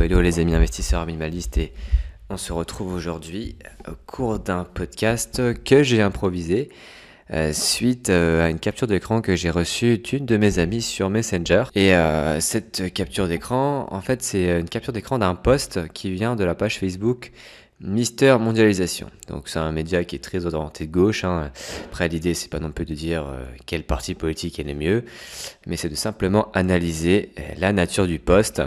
Hello, les amis investisseurs minimalistes et on se retrouve aujourd'hui euh, au cours d'un podcast que j'ai improvisé euh, suite euh, à une capture d'écran que j'ai reçue d'une de mes amies sur Messenger. Et cette capture d'écran, en fait, c'est une capture d'écran d'un post qui vient de la page Facebook Mister Mondialisation. Donc c'est un média qui est très orienté de gauche. Hein. Après l'idée c'est pas non plus de dire quel parti politique est le mieux, mais c'est de simplement analyser la nature du poste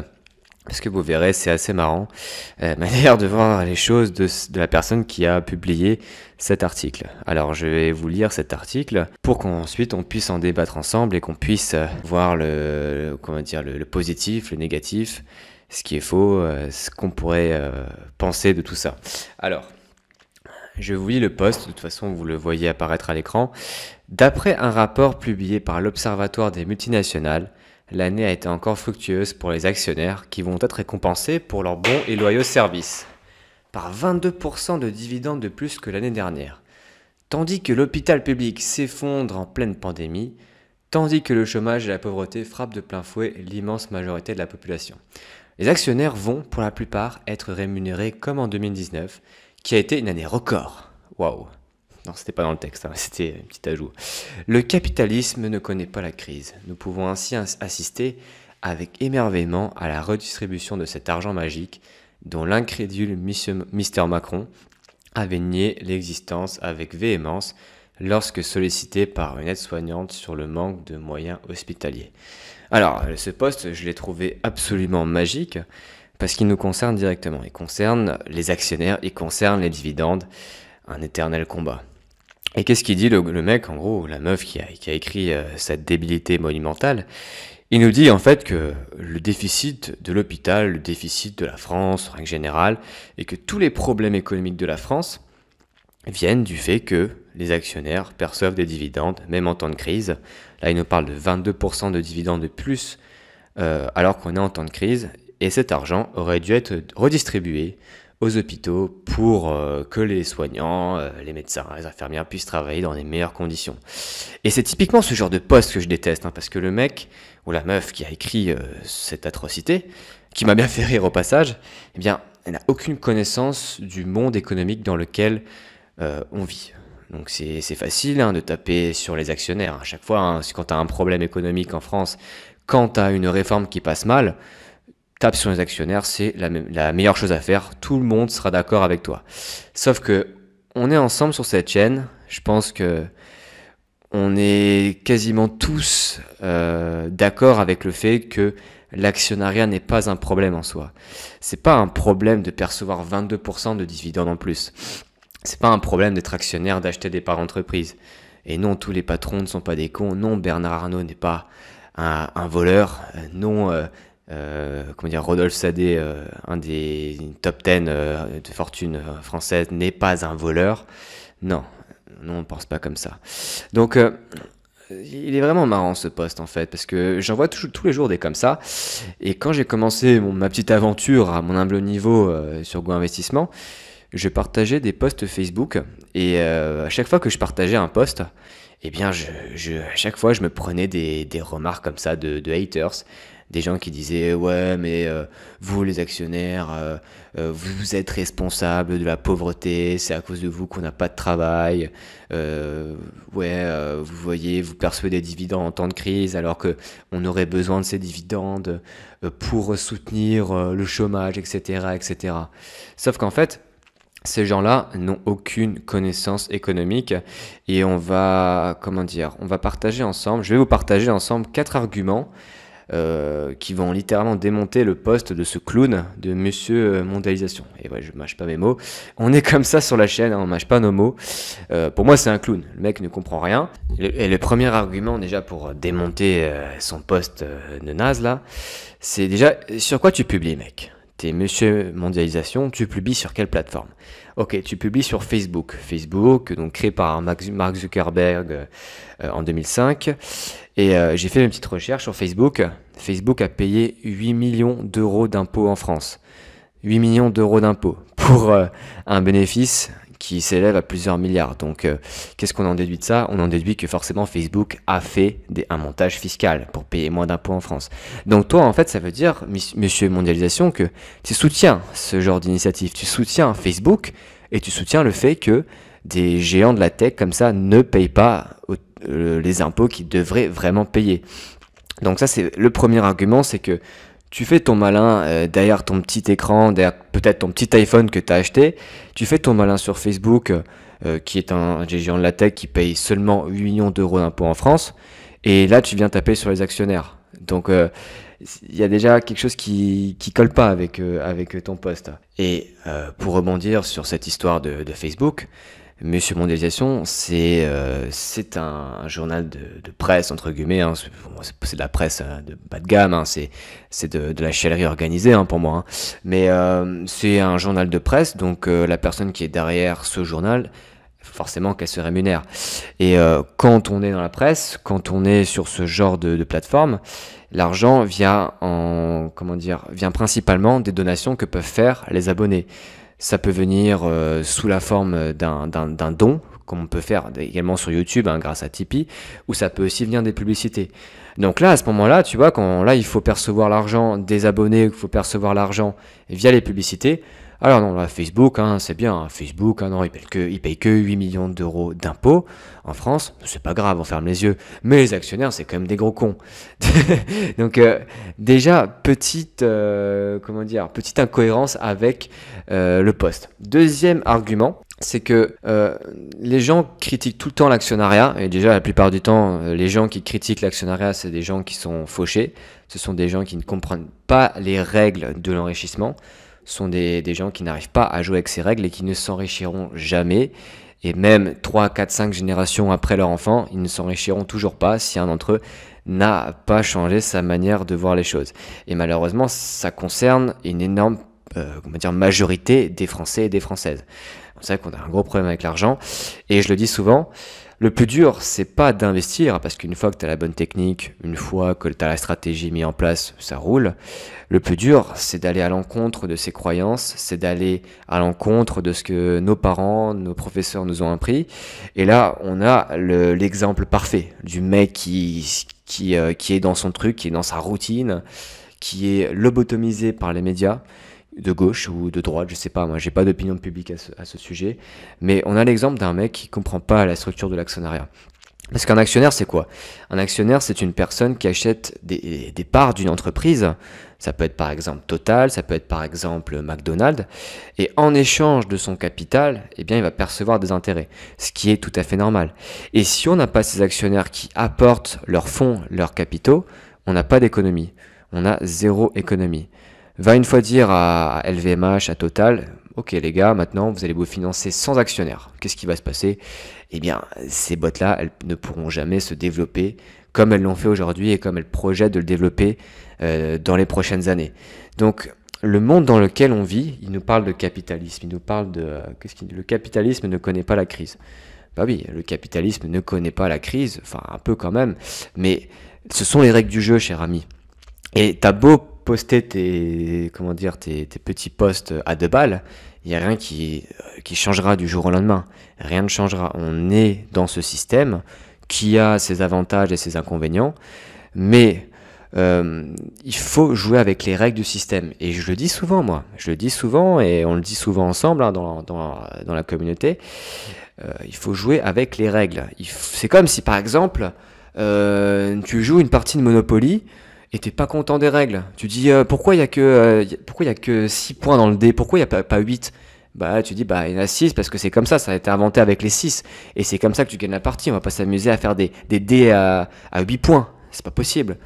parce que vous verrez, c'est assez marrant euh, manière de voir les choses de, la personne qui a publié cet article. Alors je vais vous lire cet article pour qu'ensuite on puisse en débattre ensemble et qu'on puisse euh, voir le, comment dire, le, positif, le négatif, ce qui est faux, euh, ce qu'on pourrait penser de tout ça. Alors, je vous lis le poste, de toute façon vous le voyez apparaître à l'écran. D'après un rapport publié par l'Observatoire des multinationales, l'année a été encore fructueuse pour les actionnaires qui vont être récompensés pour leurs bons et loyaux services, par 22% de dividendes de plus que l'année dernière. Tandis que l'hôpital public s'effondre en pleine pandémie, tandis que le chômage et la pauvreté frappent de plein fouet l'immense majorité de la population. Les actionnaires vont, pour la plupart, être rémunérés comme en 2019, qui a été une année record. Waouh non, c'était pas dans le texte, hein, c'était un petit ajout. Le capitalisme ne connaît pas la crise. Nous pouvons ainsi assister avec émerveillement à la redistribution de cet argent magique dont l'incrédule Mr Macron avait nié l'existence avec véhémence lorsque sollicité par une aide-soignante sur le manque de moyens hospitaliers. Alors, ce poste, je l'ai trouvé absolument magique parce qu'il nous concerne directement. Il concerne les actionnaires, il concerne les dividendes, un éternel combat. Et qu'est-ce qu'il dit le, mec, en gros, la meuf qui a, écrit euh, cette débilité monumentale Il nous dit en fait que le déficit de l'hôpital, le déficit de la France en règle générale, et que tous les problèmes économiques de la France viennent du fait que les actionnaires perçoivent des dividendes, même en temps de crise. Là, il nous parle de 22% de dividendes de plus euh, alors qu'on est en temps de crise, et cet argent aurait dû être redistribué aux hôpitaux pour euh, que les soignants, euh, les médecins, les infirmières puissent travailler dans les meilleures conditions. Et c'est typiquement ce genre de poste que je déteste, hein, parce que le mec ou la meuf qui a écrit euh, cette atrocité, qui m'a bien fait rire au passage, eh bien, elle n'a aucune connaissance du monde économique dans lequel on vit. Donc c'est facile hein, de taper sur les actionnaires. À hein. chaque fois, quand tu as un problème économique en France, quand tu as une réforme qui passe mal, tape sur les actionnaires, c'est la, meilleure chose à faire. Tout le monde sera d'accord avec toi. Sauf que on est ensemble sur cette chaîne. Je pense que on est quasiment tous euh, d'accord avec le fait que l'actionnariat n'est pas un problème en soi. C'est pas un problème de percevoir 22% de dividendes en plus. C'est pas un problème d'être actionnaire, d'acheter des parts d'entreprise. Et non, tous les patrons ne sont pas des cons. Non, Bernard Arnault n'est pas un, voleur. Euh, non, euh, euh, comment dire, Rodolphe Sadé, euh, un des top 10 euh, de fortune française, n'est pas un voleur. Non, non, on ne pense pas comme ça. Donc, il est vraiment marrant ce poste en fait, parce que j'en vois tous les jours des comme ça. Et quand j'ai commencé ma petite aventure à mon humble niveau sur Go Investissement, je partageais des posts Facebook. Et à chaque fois que je partageais un post, eh bien, je, à chaque fois, je me prenais des, des remarques comme ça de, de haters des gens qui disaient ouais mais euh, vous les actionnaires euh, euh, vous êtes responsables de la pauvreté c'est à cause de vous qu'on n'a pas de travail ouais vous voyez vous percevez des dividendes en temps de crise alors que on aurait besoin de ces dividendes pour soutenir le chômage etc etc sauf qu'en fait ces gens-là n'ont aucune connaissance économique et on va, comment dire, on va partager ensemble, je vais vous partager ensemble quatre arguments euh, qui vont littéralement démonter le poste de ce clown de Monsieur euh, Mondialisation. Et ouais, je mâche pas mes mots. On est comme ça sur la chaîne, hein, on mâche pas nos mots. Euh, pour moi, c'est un clown. Le mec ne comprend rien. Et le premier argument déjà pour démonter son poste de naze là, c'est déjà sur quoi tu publies, mec Monsieur Mondialisation, tu publies sur quelle plateforme Ok, tu publies sur Facebook. Facebook, donc créé par Mark Zuckerberg euh, en 2005. Et euh, j'ai fait une petite recherche sur Facebook. Facebook a payé 8 millions d'euros d'impôts en France. 8 millions d'euros d'impôts pour euh, un bénéfice qui s'élève à plusieurs milliards. Donc, euh, qu'est-ce qu'on en déduit de ça On en déduit que forcément Facebook a fait un montage fiscal pour payer moins d'impôts en France. Donc, toi, en fait, ça veut dire, monsieur Mondialisation, que tu soutiens ce genre d'initiative. Tu soutiens Facebook et tu soutiens le fait que des géants de la tech comme ça ne payent pas euh, les impôts qu'ils devraient vraiment payer. Donc ça, c'est le premier argument, c'est que tu fais ton malin euh, derrière ton petit écran, derrière peut-être ton petit iPhone que tu as acheté, tu fais ton malin sur Facebook, euh, euh, qui est un géant de la tech qui paye seulement 8 millions d'euros d'impôts en France, et là tu viens taper sur les actionnaires. Donc il y a déjà quelque chose qui qui colle pas avec avec ton poste. Et pour rebondir sur cette histoire de, de Facebook, Monsieur Mondialisation, c'est euh, un, journal de, presse, entre guillemets. Hein. C'est de la presse hein, de bas de gamme, hein. c'est de, la chalerie organisée pour moi. Mais euh, c'est un journal de presse, donc euh, la personne qui est derrière ce journal, forcément qu'elle se rémunère. Et quand on est dans la presse, quand on est sur ce genre de, plateforme, l'argent vient, en, comment dire, vient principalement des donations que peuvent faire les abonnés. Ça peut venir euh, sous la forme d'un don, comme on peut faire également sur YouTube hein, grâce à Tipeee, ou ça peut aussi venir des publicités. Donc là, à ce moment-là, tu vois, quand là, il faut percevoir l'argent des abonnés, il faut percevoir l'argent via les publicités, alors non, là, Facebook, hein, c'est bien, hein, Facebook, hein, non, il paye, que, paye que 8 millions d'euros d'impôts en France, c'est pas grave, on ferme les yeux, mais les actionnaires, c'est quand même des gros cons. Donc euh, déjà, petite, euh, comment dire, petite incohérence avec euh, le poste. Deuxième argument, c'est que les gens critiquent tout le temps l'actionnariat, et déjà la plupart du temps, les gens qui critiquent l'actionnariat, c'est des gens qui sont fauchés, ce sont des gens qui ne comprennent pas les règles de l'enrichissement, sont des, gens qui n'arrivent pas à jouer avec ces règles et qui ne s'enrichiront jamais. Et même 3, 4, 5 générations après leur enfant, ils ne s'enrichiront toujours pas si un d'entre eux n'a pas changé sa manière de voir les choses. Et malheureusement, ça concerne une énorme euh, dire, majorité des Français et des Françaises. C'est vrai qu'on a un gros problème avec l'argent. Et je le dis souvent, le plus dur, c'est pas d'investir, parce qu'une fois que tu as la bonne technique, une fois que tu as la stratégie mise en place, ça roule. Le plus dur, c'est d'aller à l'encontre de ses croyances, c'est d'aller à l'encontre de ce que nos parents, nos professeurs nous ont appris. Et là, on a l'exemple parfait du mec qui, euh, qui est dans son truc, qui est dans sa routine, qui est lobotomisé par les médias, de gauche ou de droite, je sais pas, moi j'ai pas d'opinion publique à ce, sujet, mais on a l'exemple d'un mec qui comprend pas la structure de l'actionnariat. Parce qu'un actionnaire, c'est quoi Un actionnaire, c'est une personne qui achète des, des parts d'une entreprise. Ça peut être par exemple Total, ça peut être par exemple McDonald's. Et en échange de son capital, eh bien, il va percevoir des intérêts, ce qui est tout à fait normal. Et si on n'a pas ces actionnaires qui apportent leurs fonds, leurs capitaux, on n'a pas d'économie. On a zéro économie va une fois dire à LVMH, à Total, ok les gars, maintenant vous allez vous financer sans actionnaire. Qu'est-ce qui va se passer Eh bien, ces bottes là elles ne pourront jamais se développer comme elles l'ont fait aujourd'hui et comme elles projettent de le développer euh, dans les prochaines années. Donc, le monde dans lequel on vit, il nous parle de capitalisme, il nous parle de... Euh, qu'est-ce qu'il Le capitalisme ne connaît pas la crise. Bah oui, le capitalisme ne connaît pas la crise, enfin un peu quand même, mais ce sont les règles du jeu, cher ami. Et t'as beau tes, comment dire, tes, petits postes à deux balles, il n'y a rien euh, qui, changera du jour au lendemain. Rien ne changera. On est dans ce système qui a ses avantages et ses inconvénients, mais euh, il faut jouer avec les règles du système. Et je le dis souvent, moi. Je le dis souvent, et on le dit souvent ensemble hein, dans, la communauté. Euh, il faut jouer avec les règles. C'est comme si, par exemple, tu joues une partie de Monopoly et t'es pas content des règles. Tu dis euh, pourquoi il y a que euh, pourquoi il y que 6 points dans le dé, pourquoi il y a pas, 8 Bah tu dis bah il y en a 6 parce que c'est comme ça, ça a été inventé avec les 6 et c'est comme ça que tu gagnes la partie, on va pas s'amuser à faire des des dés à à 8 points, c'est pas possible.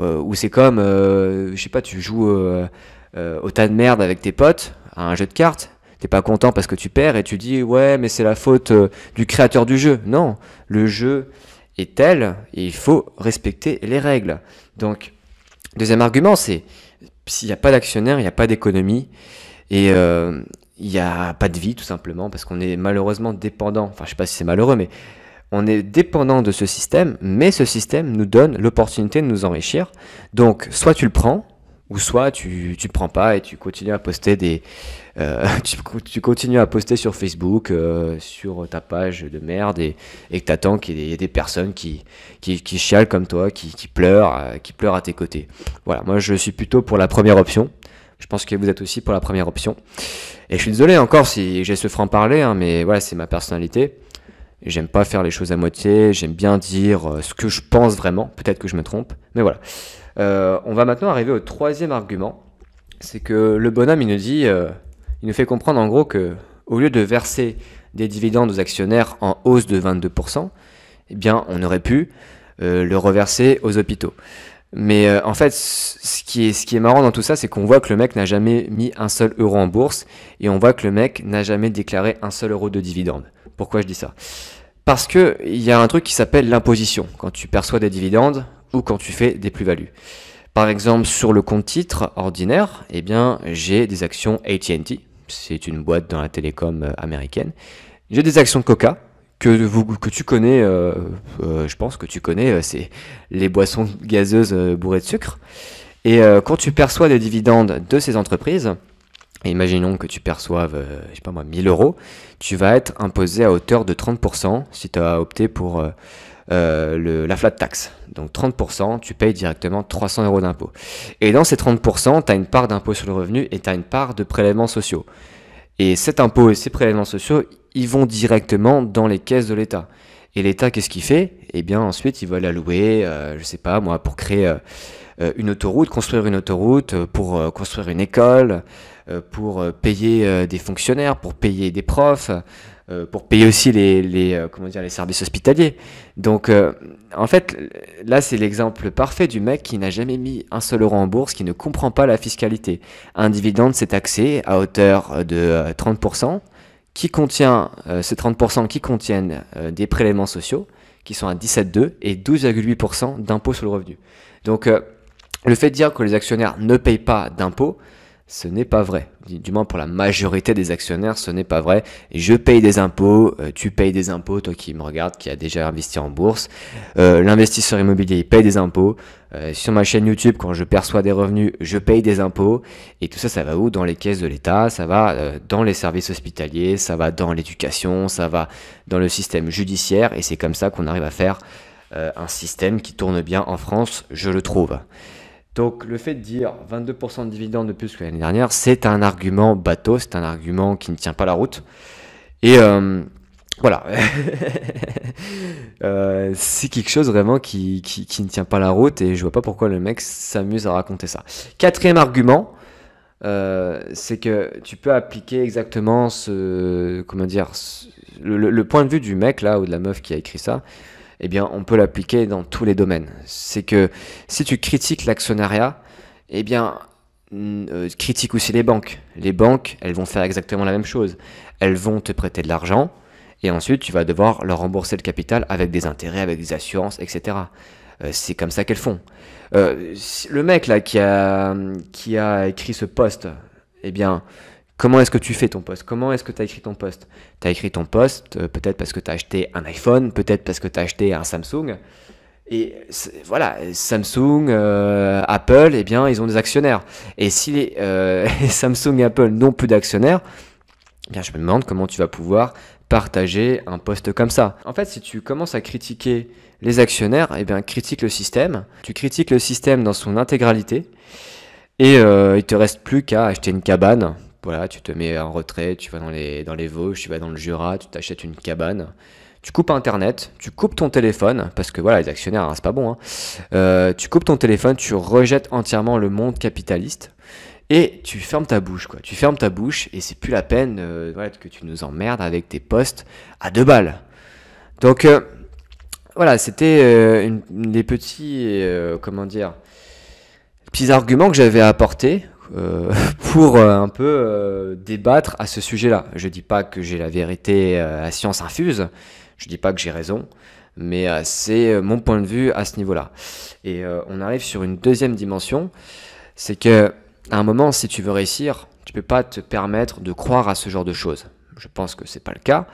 Euh, ou c'est comme je sais pas, tu joues au tas de merde avec tes potes à un jeu de cartes, t'es pas content parce que tu perds et tu dis ouais mais c'est la faute du créateur du jeu. Non, le jeu est tel et il faut respecter les règles. Donc Deuxième argument, c'est s'il n'y a pas d'actionnaire, il n'y a pas d'économie. Et euh, il n'y a pas de vie, tout simplement, parce qu'on est malheureusement dépendant. Enfin, je ne sais pas si c'est malheureux, mais on est dépendant de ce système, mais ce système nous donne l'opportunité de nous enrichir. Donc, soit tu le prends, ou soit tu tu prends pas et tu continues à poster des euh, tu, tu, continues à poster sur Facebook euh, sur ta page de merde et, et que t'attends qu'il y ait des personnes qui, qui, qui chialent comme toi qui, qui pleurent euh, qui pleurent à tes côtés voilà moi je suis plutôt pour la première option je pense que vous êtes aussi pour la première option et je suis désolé encore si j'ai ce franc parler hein, mais voilà c'est ma personnalité J'aime pas faire les choses à moitié, j'aime bien dire euh, ce que je pense vraiment, peut-être que je me trompe, mais voilà. Euh, on va maintenant arriver au troisième argument, c'est que le bonhomme, il nous dit, euh, il nous fait comprendre en gros que au lieu de verser des dividendes aux actionnaires en hausse de 22%, eh bien, on aurait pu le reverser aux hôpitaux. Mais en fait, ce qui, est, ce qui est marrant dans tout ça, c'est qu'on voit que le mec n'a jamais mis un seul euro en bourse et on voit que le mec n'a jamais déclaré un seul euro de dividende. Pourquoi je dis ça Parce que il y a un truc qui s'appelle l'imposition quand tu perçois des dividendes ou quand tu fais des plus-values. Par exemple, sur le compte titre ordinaire, eh bien, j'ai des actions AT&T, c'est une boîte dans la télécom euh, américaine. J'ai des actions de Coca, que, que, tu connais, euh, euh, je pense que tu connais, c'est les boissons gazeuses bourrées de sucre. Et quand tu perçois des dividendes de ces entreprises, imaginons que tu perçoives, euh, pas moi, 1000 euros, tu vas être imposé à hauteur de 30% si tu as opté pour euh, euh, la flat tax. Donc 30%, tu payes directement 300 euros d'impôt. Et dans ces 30%, tu as une part d'impôt sur le revenu et tu as une part de prélèvements sociaux. Et cet impôt et ces prélèvements sociaux, ils vont directement dans les caisses de l'État. Et l'État, qu'est-ce qu'il fait Eh bien, ensuite, il va la louer, ne euh, je sais pas moi, pour créer euh, euh, une autoroute, construire une autoroute, pour construire une école, pour payer des fonctionnaires, pour payer des profs, pour payer aussi les, les les services hospitaliers. Donc, en fait, là, c'est l'exemple parfait du mec qui n'a jamais mis un seul euro en bourse, qui ne comprend pas la fiscalité. Un dividende, c'est taxé à hauteur de 30% qui contient euh, ces 30% qui contiennent euh, des prélèvements sociaux qui sont à 17,2 et 12,8% d'impôts sur le revenu. Donc euh, le fait de dire que les actionnaires ne payent pas d'impôts, ce n'est pas vrai. Du moins pour la majorité des actionnaires, ce n'est pas vrai. Je paye des impôts, euh, tu payes des impôts, toi qui me regardes, qui a déjà investi en bourse. Euh, l'investisseur immobilier, il paye des impôts. Euh, sur ma chaîne YouTube, quand je perçois des revenus, je paye des impôts. Et tout ça, ça va où Dans les caisses de l'État, ça va dans les services hospitaliers, ça va dans l'éducation, ça va dans le système judiciaire. Et c'est comme ça qu'on arrive à faire un système qui tourne bien en France, je le trouve. Donc le fait de dire 22% de dividendes de plus que l'année dernière, c'est un argument bateau, c'est un argument qui ne tient pas la route. Et euh, voilà, euh, c'est quelque chose vraiment qui, ne tient pas la route et je vois pas pourquoi le mec s'amuse à raconter ça. Quatrième argument, euh, c'est que tu peux appliquer exactement ce, comment dire, le, point de vue du mec là ou de la meuf qui a écrit ça eh bien, on peut l'appliquer dans tous les domaines. C'est que si tu critiques l'actionnariat, eh bien, euh, critique aussi les banques. Les banques, elles vont faire exactement la même chose. Elles vont te prêter de l'argent et ensuite tu vas devoir leur rembourser le capital avec des intérêts, avec des assurances, etc. Euh, c'est comme ça qu'elles font. Euh, le mec là qui qui a écrit ce poste, eh bien, Comment est-ce que tu fais ton poste Comment est-ce que tu as écrit ton poste Tu as écrit ton poste euh, peut-être parce que tu as acheté un iPhone, peut-être parce que tu as acheté un Samsung. Et voilà, Samsung, euh, Apple, eh bien, ils ont des actionnaires. Et si les, euh, Samsung et Apple n'ont plus d'actionnaires, eh bien, je me demande comment tu vas pouvoir partager un poste comme ça. En fait, si tu commences à critiquer les actionnaires, eh bien, critique le système. Tu critiques le système dans son intégralité. Et il ne il te reste plus qu'à acheter une cabane voilà, tu te mets en retrait, tu vas dans les, dans les Vosges, tu vas dans le Jura, tu t'achètes une cabane. Tu coupes Internet, tu coupes ton téléphone, parce que voilà, les actionnaires, hein, c'est pas bon. Hein. Euh, tu coupes ton téléphone, tu rejettes entièrement le monde capitaliste et tu fermes ta bouche, quoi. Tu fermes ta bouche et c'est plus la peine euh, que tu nous emmerdes avec tes postes à deux balles. Donc euh, voilà, c'était des petits, comment dire, petits arguments que j'avais apportés euh, pour euh, un peu euh, débattre à ce sujet-là. Je ne dis pas que j'ai la vérité à science infuse, je ne dis pas que j'ai raison, mais c'est mon point de vue à ce niveau-là. Et on arrive sur une deuxième dimension, c'est que à un moment, si tu veux réussir, tu peux pas te permettre de croire à ce genre de choses. Je pense que c'est pas le cas,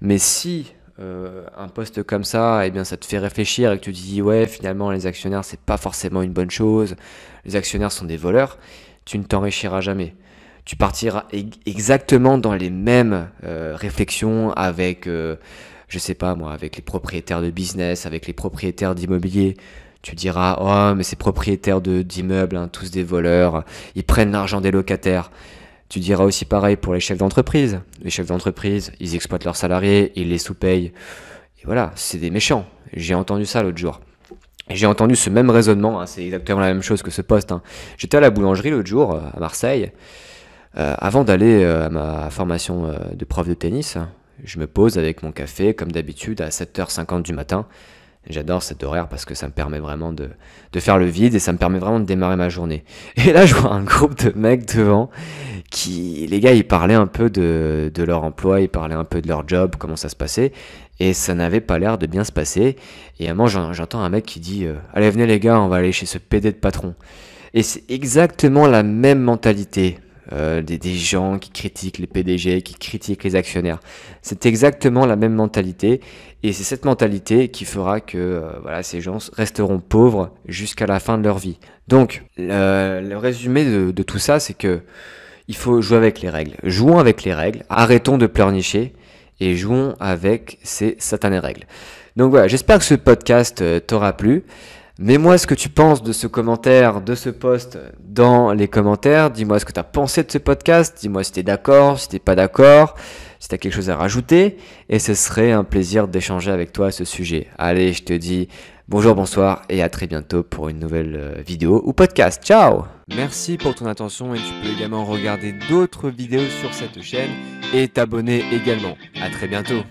mais si euh, un poste comme ça, et eh bien ça te fait réfléchir et que tu te dis ouais finalement les actionnaires c'est pas forcément une bonne chose, les actionnaires sont des voleurs, tu ne t'enrichiras jamais. Tu partiras exactement dans les mêmes euh, réflexions avec, euh, je sais pas moi, avec les propriétaires de business, avec les propriétaires d'immobilier. Tu diras oh mais ces propriétaires de d'immeubles, hein, tous des voleurs, ils prennent l'argent des locataires. Tu diras aussi pareil pour les chefs d'entreprise. Les chefs d'entreprise, ils exploitent leurs salariés, ils les sous-payent. Et voilà, c'est des méchants. J'ai entendu ça l'autre jour. J'ai entendu ce même raisonnement, hein, c'est exactement la même chose que ce poste. Hein. J'étais à la boulangerie l'autre jour, euh, à Marseille. Euh, avant d'aller euh, à ma formation de prof de tennis, je me pose avec mon café, comme d'habitude, à 7h50 du matin. J'adore cet horaire parce que ça me permet vraiment de, faire le vide et ça me permet vraiment de démarrer ma journée. Et là, je vois un groupe de mecs devant qui, les gars, ils parlaient un peu de, leur emploi, ils parlaient un peu de leur job, comment ça se passait. Et ça n'avait pas l'air de bien se passer. Et à un moment, j'entends un mec qui dit euh, Allez, venez les gars, on va aller chez ce PD de patron. Et c'est exactement la même mentalité. Euh, des, gens qui critiquent les PDG, qui critiquent les actionnaires. C'est exactement la même mentalité et c'est cette mentalité qui fera que euh, voilà, ces gens resteront pauvres jusqu'à la fin de leur vie. Donc le résumé de, de tout ça, c'est que il faut jouer avec les règles. Jouons avec les règles, arrêtons de pleurnicher et jouons avec ces satanées règles. Donc voilà, j'espère que ce podcast euh, t'aura plu. Mets-moi ce que tu penses de ce commentaire, de ce post dans les commentaires. Dis-moi ce que tu as pensé de ce podcast. Dis-moi si tu es d'accord, si tu pas d'accord, si tu as quelque chose à rajouter. Et ce serait un plaisir d'échanger avec toi à ce sujet. Allez, je te dis bonjour, bonsoir et à très bientôt pour une nouvelle euh, vidéo ou podcast. Ciao Merci pour ton attention et tu peux également regarder d'autres vidéos sur cette chaîne et t'abonner également. À très bientôt